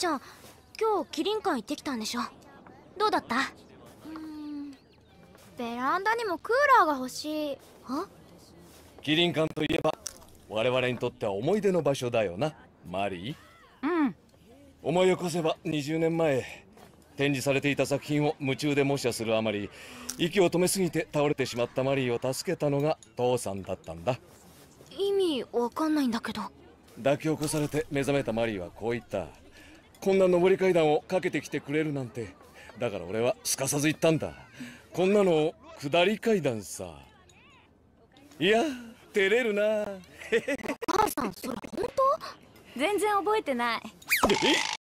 ちゃん今日キリン館行ってきたんでしょどうだったうんベランダにもクーラーが欲しいあキリン館といえば我々にとっては思い出の場所だよなマリーうん思い起こせば20年前展示されていた作品を夢中で模写するあまり息を止めすぎて倒れてしまったマリーを助けたのが父さんだったんだ意味わかんないんだけど抱き起こされて目覚めたマリーはこう言ったこんな上り階段をかけてきてくれるなんてだから俺はすかさず言ったんだこんなの下り階段さいや照れるなお母さんそれ本当全然覚えてないえ